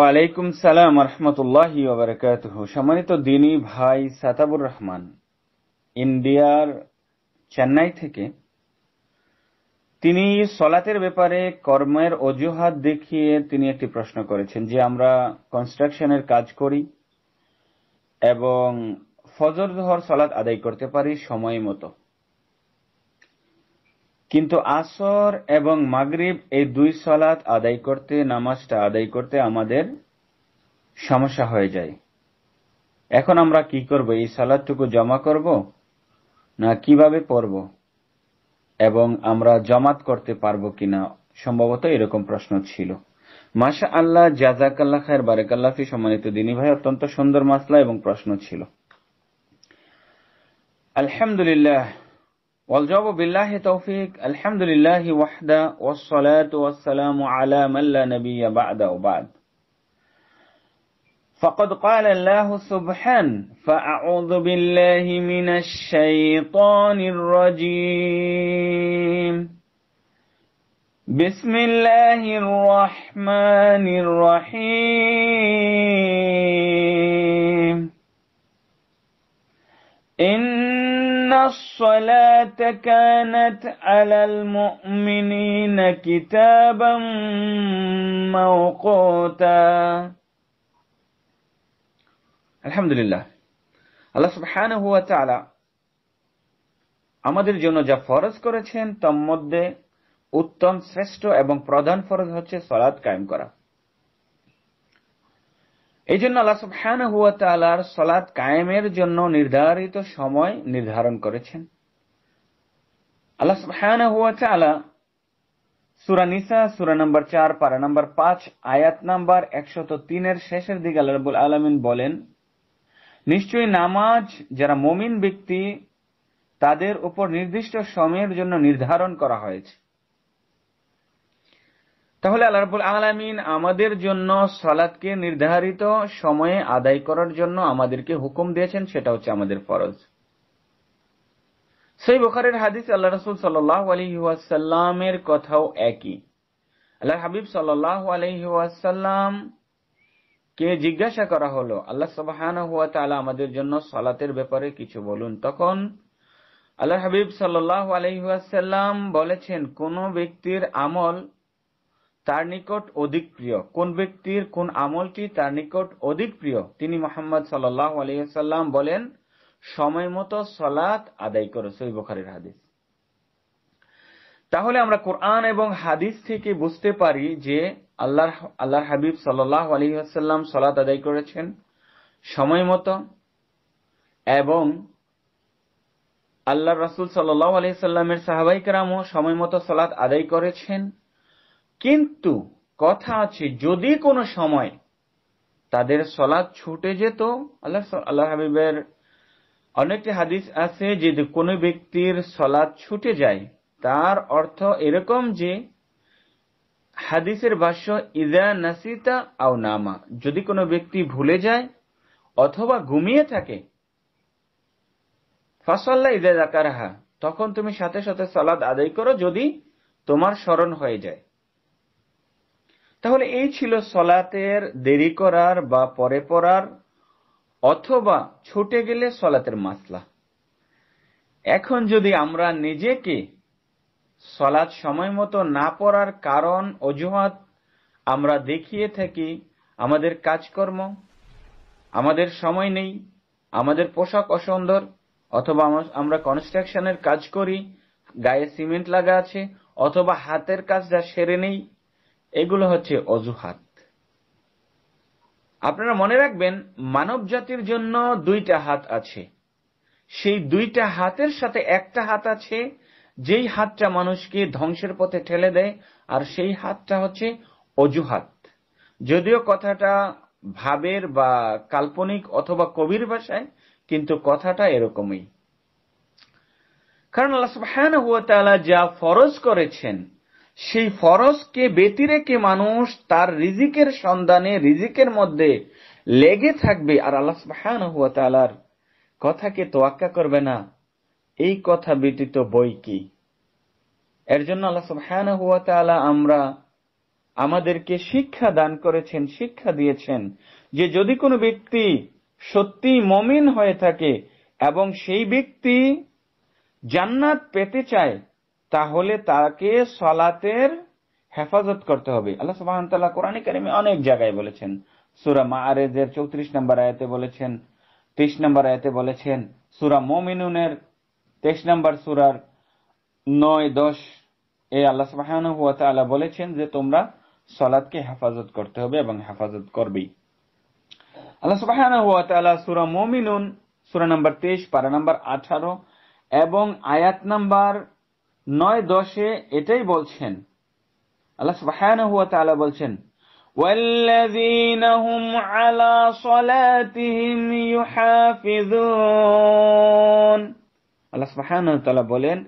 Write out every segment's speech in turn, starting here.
ওয়ালাইকুম সালাম রহমতুল্লাহ সম্মানিত দিনী ভাই সাতাবুর রহমান ইন্ডিয়ার চেন্নাই থেকে তিনি সলাতের ব্যাপারে কর্মের অজুহাত দেখিয়ে তিনি একটি প্রশ্ন করেছেন যে আমরা কনস্ট্রাকশনের কাজ করি এবং ফজর জোহর সলাত আদায় করতে পারি সময় মতো কিন্তু আসর এবং মাগরিব এই দুই সালাত আদায় করতে নামাজটা আদায় করতে আমাদের সমস্যা হয়ে যায় এখন আমরা কি করব এই সালাদটুকু জমা করব না কিভাবে পড়ব এবং আমরা জমাত করতে পারবো কিনা সম্ভবত এরকম প্রশ্ন ছিল মাসা আল্লাহ জাজাকাল্লা খায়ের বারেকাল্লাফি সম্মানিত দিনী ভাই অত্যন্ত সুন্দর মাসলা এবং প্রশ্ন ছিল আলহামদুলিল্লাহ والجواب بالله توفيق الحمد لله وحده والصلاة والسلام على من لا نبي بعد وبعد فقد قال الله سبحانه فأعوذ بالله من الشيطان الرجيم بسم الله الرحمن الرحيم الصلاة كانت على المؤمنين كتابا موقوتا الحمد لله الله سبحانه وتعالى আমাদের জন্য যা ফরজ করেছেন তার মধ্যে উত্তম শ্রেষ্ঠ এবং প্রধান ফরজ হচ্ছে সলাদ কায়েম করা এই জন্য আল্লাহ সুবহান হুয়া তালার সলাৎ কায়েমের জন্য নির্ধারিত সময় নির্ধারণ করেছেন আল্লাহ সুবহান হুয়া তালা সুরা নিসা সুরা নম্বর চার পারা নম্বর পাঁচ আয়াত নাম্বার একশত তিনের শেষের দিকে আল্লাহ আলমিন বলেন নিশ্চয়ই নামাজ যারা মমিন ব্যক্তি তাদের উপর নির্দিষ্ট সময়ের জন্য নির্ধারণ করা হয়েছে তাহলে আল্লাহবুল রাব্বুল আলামিন আমাদের জন্য সালাদকে নির্ধারিত সময়ে আদায় করার জন্য আমাদেরকে হুকুম দিয়েছেন সেটা হচ্ছে আমাদের ফরজ সেই বোখারের হাদিস আল্লাহ রসুল সাল্লাহ আলহিহাসাল্লামের কথাও একই আল্লাহ হাবিব সাল্লাহ আলহিহাসাল্লাম কে জিজ্ঞাসা করা হলো আল্লাহ সবহান হুয়া তালা আমাদের জন্য সালাতের ব্যাপারে কিছু বলুন তখন আল্লাহ হাবিব সাল্লাহ আলহিহাসাল্লাম বলেছেন কোন ব্যক্তির আমল তার নিকট অধিক প্রিয় কোন ব্যক্তির কোন আমলটি তার নিকট অধিক প্রিয় তিনি মোহাম্মদ সাল্লাহ আলহিহাল্লাম বলেন সময় মতো সলাত আদায় করে সই বখারের হাদিস তাহলে আমরা কোরআন এবং হাদিস থেকে বুঝতে পারি যে আল্লাহ আল্লাহ হাবিব সাল্লাহ আলহিহাল্লাম সলাৎ আদায় করেছেন সময় মতো এবং আল্লাহ রাসুল সাল্লাহ আলহিহাল্লামের সাহাবাইকারামও সময় মতো সলাত আদায় করেছেন কিন্তু কথা আছে যদি কোনো সময় তাদের সলাদ ছুটে যেত আল্লাহ আল্লাহ হাবিবের অনেকটি হাদিস আছে যে কোনো ব্যক্তির সলাদ ছুটে যায় তার অর্থ এরকম যে হাদিসের ভাষ্য ইদা নাসিতা আও নামা যদি কোনো ব্যক্তি ভুলে যায় অথবা ঘুমিয়ে থাকে ফাসল্লা ইদা দাকারাহা তখন তুমি সাথে সাথে সালাদ আদায় করো যদি তোমার স্মরণ হয়ে যায় তাহলে এই ছিল সলাতের দেরি করার বা পরে পড়ার অথবা ছুটে গেলে সলাতের মাসলা এখন যদি আমরা নিজেকে সলাৎ সময় মতো না পড়ার কারণ অজুহাত আমরা দেখিয়ে থাকি আমাদের কাজকর্ম আমাদের সময় নেই আমাদের পোশাক অসুন্দর অথবা আমরা কনস্ট্রাকশনের কাজ করি গায়ে সিমেন্ট লাগা আছে অথবা হাতের কাজটা সেরে নেই এগুলো হচ্ছে অজুহাত আপনারা মনে রাখবেন মানব জাতির জন্য দুইটা হাত আছে সেই দুইটা হাতের সাথে একটা হাত আছে যেই হাতটা মানুষকে ধ্বংসের পথে ঠেলে দেয় আর সেই হাতটা হচ্ছে অজুহাত যদিও কথাটা ভাবের বা কাল্পনিক অথবা কবির ভাষায় কিন্তু কথাটা এরকমই কারণ আল্লাহ সুবহানাহু ওয়া তাআলা যা ফরজ করেছেন সেই ফরজকে ব্যতিরেকে মানুষ তার রিজিকের সন্ধানে রিজিকের মধ্যে লেগে থাকবে আর আল্লাহ সুবাহর কথাকে তোয়াক্কা করবে না এই কথা ব্যতীত বই কি এর জন্য আল্লাহ হুয়া তালা আমরা আমাদেরকে শিক্ষা দান করেছেন শিক্ষা দিয়েছেন যে যদি কোনো ব্যক্তি সত্যি মমিন হয়ে থাকে এবং সেই ব্যক্তি জান্নাত পেতে চায় তাহলে তাকে সলাতের হেফাজত করতে হবে আল্লাহ সুবাহন তাল্লাহ কারিমে অনেক জায়গায় বলেছেন সুরা মা আরেজের চৌত্রিশ নম্বর আয়াতে বলেছেন তেইশ নম্বর আয়াতে বলেছেন সুরা মোমিনুনের তেইশ নম্বর সুরার নয় দশ এ আল্লাহ সুবাহন বলেছেন যে তোমরা সলাদকে হেফাজত করতে হবে এবং হেফাজত করবেই আল্লাহ সুবাহান হুয়া সুরা মোমিনুন সুরা নম্বর তেইশ পারা নম্বর আঠারো এবং আয়াত নাম্বার নয় দশে এটাই বলছেন আল্লাহ সুবহানাহু ওয়া তাআলা বলছেন والذين هم على صلاتهم يحافظون আল্লাহ সুবহানাহু ওয়া তাআলা বলেন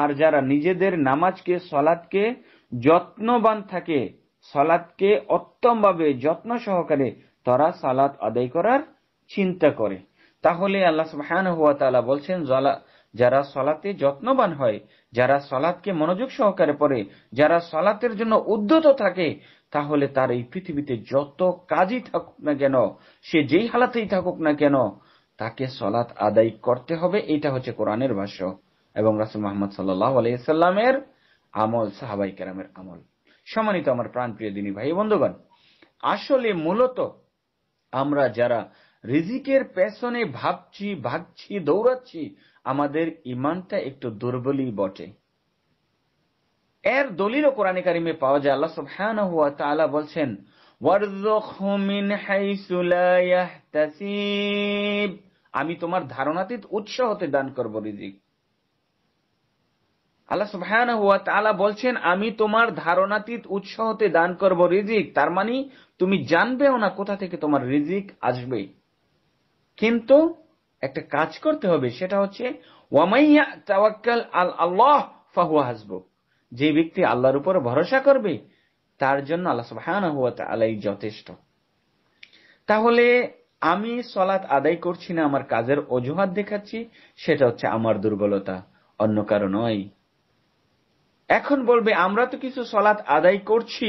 আর যারা নিজেদের নামাজকে সলাৎকে যত্নবান থাকে সলাৎকে উত্তমভাবে যত্ন সহকারে তারা সালাত আদায় করার চিন্তা করে তাহলে আল্লাহ সুবহানাহু ওয়া তাআলা বলছেন যারা সলাতে যত্নবান হয় যারা সলাৎকে মনোযোগ সহকারে পড়ে যারা সলাতের জন্য উদ্যত থাকে তাহলে তার এই পৃথিবীতে যত কাজই থাকুক না কেন সে যেই হালাতেই থাকুক না কেন তাকে সলাৎ আদায় করতে হবে এটা হচ্ছে কোরআনের ভাষ্য এবং রাসুল মোহাম্মদ সাল্লাহ আমল সাহাবাই কেরামের আমল সম্মানিত আমার প্রাণ প্রিয় দিনী ভাই বন্ধুগণ আসলে মূলত আমরা যারা রিজিকের পেছনে ভাবছি ভাগছি দৌড়াচ্ছি আমাদের ইমানটা একটু দুর্বলই বটে এর দলিল কোরআন কারিমে পাওয়া যায় আল্লাহ সুবহান হুয়া তাআলা বলছেন আমি তোমার ধারণাতীত উৎস হতে দান করব রিজিক আল্লাহ সুবহান হুয়া তাআলা বলছেন আমি তোমার ধারণাতীত উৎস হতে দান করব রিজিক তার মানে তুমি জানবেও না কোথা থেকে তোমার রিজিক আসবে কিন্তু একটা কাজ করতে হবে সেটা হচ্ছে ওয়ামাইয়া তাওয়াক্কাল আল আল্লাহ ফাহুয়া হাসবুক যে ব্যক্তি আল্লাহর উপর ভরসা করবে তার জন্য আল্লাহ সুবহান আলাই যথেষ্ট তাহলে আমি সলাৎ আদায় করছি না আমার কাজের অজুহাত দেখাচ্ছি সেটা হচ্ছে আমার দুর্বলতা অন্য কারো নয় এখন বলবে আমরা তো কিছু সলাৎ আদায় করছি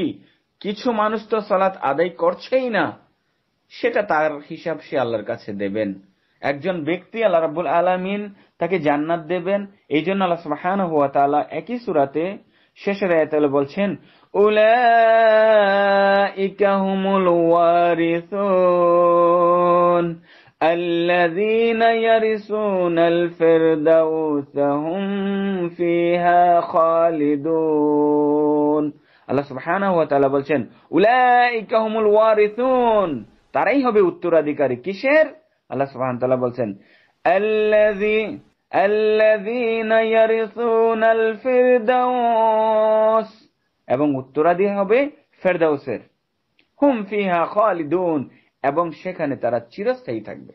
কিছু মানুষ তো সলাৎ আদায় করছেই না সেটা তার হিসাব সে আল্লাহর কাছে দেবেন একজন ব্যক্তি আল্লাহ রাবুল আলমিন তাকে জান্নাত দেবেন এই জন্য আল্লাহ সাহান হুয়া তালা একই সুরাতে শেষের আয়াতাল বলছেন উলাইকা হুমুল ওয়ারিসুন الذين يرثون الفردوس هم فيها খালিদুন আল্লাহ সুবহানাহু ওয়া তাআলা বলছেন উলাইকা হুমুল ওয়ারিসুন তারাই হবে উত্তরাধিকারী কিসের আল্লাহ সুবহান তাআলা বলছেন আল্লাযী আল্লাযীনা ইয়ারিসুনাল ফিরদাউস এবং উত্তরাধি হবে ফেরদাউসের হুম ফিহা খালিদুন এবং সেখানে তারা চিরস্থায়ী থাকবে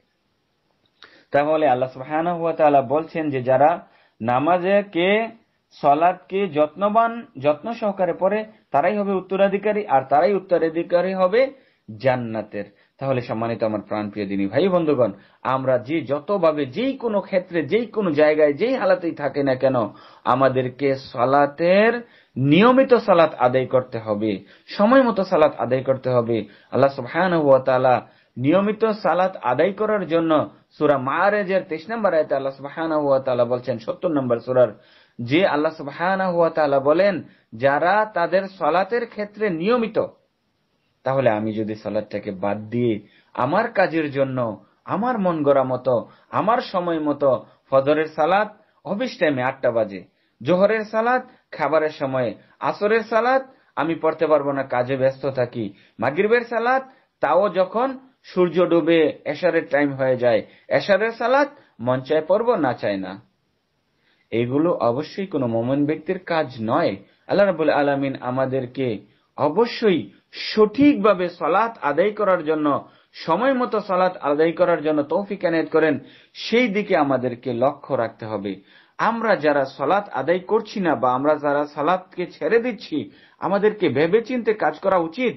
তাহলে আল্লাহ সুবহানাহু ওয়া তাআলা বলছেন যে যারা নামাজে কে কে যত্নবান যত্ন সহকারে পড়ে তারাই হবে উত্তরাধিকারী আর তারাই উত্তরাধিকারী হবে জান্নাতের তাহলে সম্মানিত আমার প্রাণপ্রিয় দিনী ভাই বন্ধুগণ আমরা যে যতভাবে যেই কোনো ক্ষেত্রে যেই কোনো জায়গায় যেই হালাতেই থাকে না কেন আমাদেরকে সালাতের নিয়মিত সালাত আদায় করতে হবে সময় মতো সালাত আদায় করতে হবে আল্লাহ সুবহান তালা নিয়মিত সালাত আদায় করার জন্য সুরা মারেজের তেইশ নম্বর আয়তে আল্লাহ সুবহান বলছেন সত্তর নম্বর সুরার যে আল্লাহ সুবহান বলেন যারা তাদের সালাতের ক্ষেত্রে নিয়মিত তাহলে আমি যদি সালাদটাকে বাদ দিয়ে আমার কাজের জন্য আমার মন গড়া মতো আমার সময় মতো ফজরের সালাদ অফিস টাইমে আটটা বাজে জোহরের সালাদ খাবারের সময়ে আসরের সালাদ আমি পড়তে পারবো না কাজে ব্যস্ত থাকি মাগিরবের সালাদ তাও যখন সূর্য ডুবে এশারের টাইম হয়ে যায় এশারের সালাদ মন চায় পড়বো না চায় না এগুলো অবশ্যই কোনো মোমেন ব্যক্তির কাজ নয় আল্লাহ রাবুল আলমিন আমাদেরকে অবশ্যই সঠিকভাবে সালাত আদায় করার জন্য সময় মতো সালাত আদায় করার জন্য তৌফিক এনায়ত করেন সেই দিকে আমাদেরকে লক্ষ্য রাখতে হবে আমরা যারা সালাত আদায় করছি না বা আমরা যারা সালাতকে ছেড়ে দিচ্ছি আমাদেরকে ভেবে চিনতে কাজ করা উচিত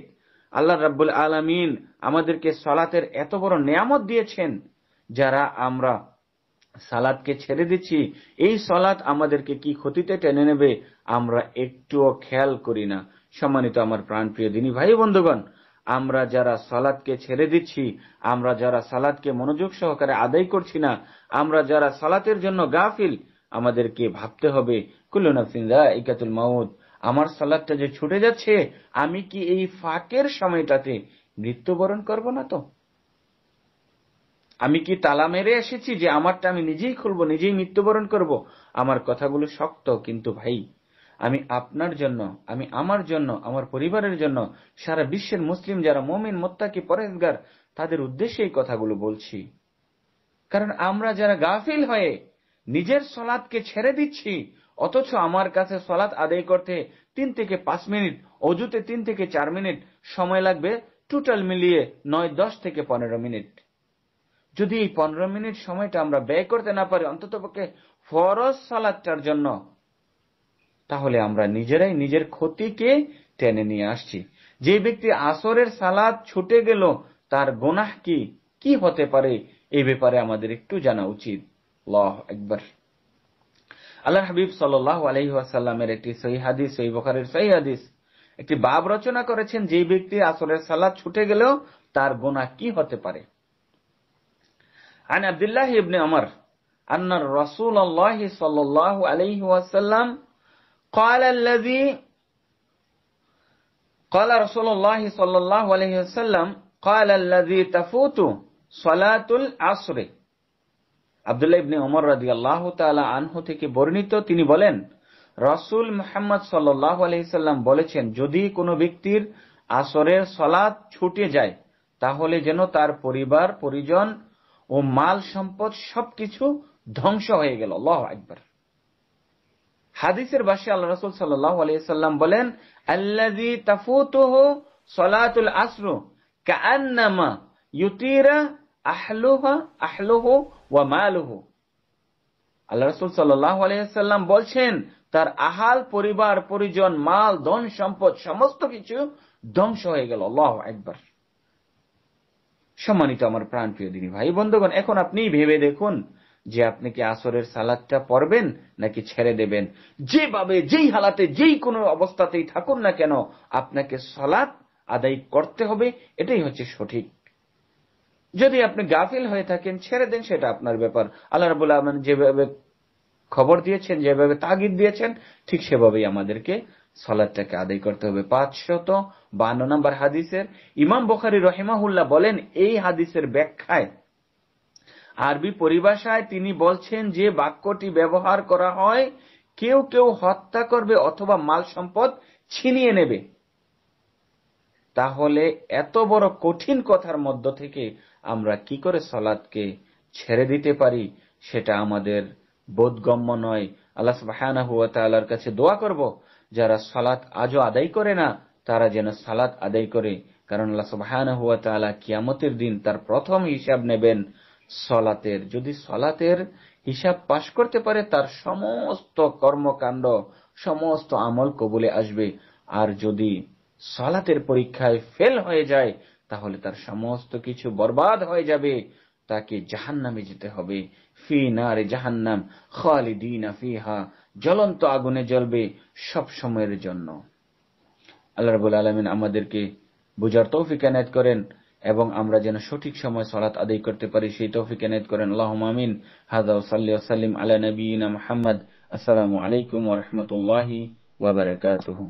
আল্লাহ রাব্বুল আলমিন আমাদেরকে সালাতের এত বড় নিয়ামত দিয়েছেন যারা আমরা সালাদকে ছেড়ে দিচ্ছি এই সালাত আমাদেরকে কি ক্ষতিতে টেনে নেবে আমরা একটুও খেয়াল করি না সম্মানিত আমার প্রাণপ্রিয় দিনী ভাই বন্ধুগণ আমরা যারা সালাদকে ছেড়ে দিচ্ছি আমরা যারা সালাদকে মনোযোগ সহকারে আদায় করছি না আমরা যারা সালাতের জন্য গাফিল আমাদেরকে ভাবতে হবে কুল্লুনাফসিন্দা মাউদ আমার সালাদটা যে ছুটে যাচ্ছে আমি কি এই ফাঁকের সময়টাতে মৃত্যুবরণ করব না তো আমি কি তালা মেরে এসেছি যে আমারটা আমি নিজেই খুলবো নিজেই মৃত্যুবরণ করব আমার কথাগুলো শক্ত কিন্তু ভাই আমি আপনার জন্য আমি আমার জন্য আমার পরিবারের জন্য সারা বিশ্বের মুসলিম যারা মমিন মোত্তাকি পরেজগার তাদের উদ্দেশ্যে এই কথাগুলো বলছি কারণ আমরা যারা গাফিল হয়ে নিজের সলাদকে ছেড়ে দিচ্ছি অথচ আমার কাছে সলাদ আদায় করতে তিন থেকে পাঁচ মিনিট অজুতে তিন থেকে চার মিনিট সময় লাগবে টোটাল মিলিয়ে নয় দশ থেকে পনেরো মিনিট যদি এই পনেরো মিনিট সময়টা আমরা ব্যয় করতে না পারি অন্তত পক্ষে ফরজ সালাদটার জন্য তাহলে আমরা নিজেরাই নিজের ক্ষতিকে টেনে নিয়ে আসছি যে ব্যক্তি আসরের সালাদ ছুটে গেল তার গোনাহ কি কি হতে পারে এই ব্যাপারে আমাদের একটু জানা উচিত লহ একবার আল্লাহ হাবিব সাল্লাহ আলহিহাসাল্লামের একটি সহি হাদিস সহি বখারের সহি হাদিস একটি বাব রচনা করেছেন যে ব্যক্তি আসরের সালাদ ছুটে গেল তার গোনা কি হতে পারে আন আব্দুল্লাহ ইবনে আমার আন্নার أن الرسول الله صلى الله قال الذي قال رسول الله صلى الله عليه وسلم قال الذي تفوت صلاة العصر আব্দুল্লাহ ইবনে ওমর আনহু থেকে বর্ণিত তিনি বলেন রসুল মুহাম্মদ সাল্লাম বলেছেন যদি কোনো ব্যক্তির আসরের সলাদ ছুটে যায় তাহলে যেন তার পরিবার পরিজন ও মাল সম্পদ সবকিছু ধ্বংস হয়ে গেল আল্লাহু একবার হাদিসের বাসে আল্লাহ রসুল সাল্লাম বলেন বলছেন তার আহাল পরিবার পরিজন মাল ধন সম্পদ সমস্ত কিছু ধ্বংস হয়ে গেল আল্লাহ একবার সম্মানিত আমার প্রাণ প্রিয় দিনী ভাই বন্ধুগণ এখন আপনি ভেবে দেখুন যে আপনি কি আসরের সালাদটা পরবেন নাকি ছেড়ে দেবেন যেভাবে যেই হালাতে যেই কোনো অবস্থাতেই থাকুন না কেন আপনাকে সালাদ আদায় করতে হবে এটাই হচ্ছে সঠিক যদি আপনি গাফিল হয়ে থাকেন ছেড়ে দেন সেটা আপনার ব্যাপার আল্লাহ রাবুল আহমান যেভাবে খবর দিয়েছেন যেভাবে তাগিদ দিয়েছেন ঠিক সেভাবেই আমাদেরকে সলাদটাকে আদায় করতে হবে পাঁচশত বান্ন নম্বর হাদিসের ইমাম বখারি রহিমাহুল্লাহ বলেন এই হাদিসের ব্যাখ্যায় আরবি পরিভাষায় তিনি বলছেন যে বাক্যটি ব্যবহার করা হয় কেউ কেউ হত্যা করবে অথবা মাল সম্পদ ছিনিয়ে নেবে তাহলে এত বড় কঠিন কথার মধ্য থেকে আমরা কি করে সলাদকে ছেড়ে দিতে পারি সেটা আমাদের বোধগম্য নয় আল্লাহ সুবাহানা হুয়া তাল্লার কাছে দোয়া করব যারা সলাদ আজও আদায় করে না তারা যেন সালাত আদায় করে কারণ আল্লাহ সুবাহানা হুয়া তালা কিয়ামতের দিন তার প্রথম হিসাব নেবেন সলাতের যদি সলাতের হিসাব পাশ করতে পারে তার সমস্ত কর্মকাণ্ড সমস্ত আমল কবুলে আসবে আর যদি সলাতের পরীক্ষায় ফেল হয়ে যায় তাহলে তার সমস্ত কিছু বরবাদ হয়ে যাবে তাকে জাহান নামে যেতে হবে ফি না রে জাহান্নাম খালিদিনা ফিহা জ্বলন্ত আগুনে জ্বলবে সব সময়ের জন্য আল্লাহ রবুল আলমিন আমাদেরকে বুঝার তৌফিক এনায়ত করেন এবং আমরা যেন সঠিক সময় সলাৎ আদায় করতে পারি সেই তৌফিক এনায়ত করেন আল্লাহ আমিন হাজা সাল্লি সাল্লিম আলা নবীনা মোহাম্মদ আসসালামু আলাইকুম ওরহমতুল্লাহি ওয়াবারাকাতুহু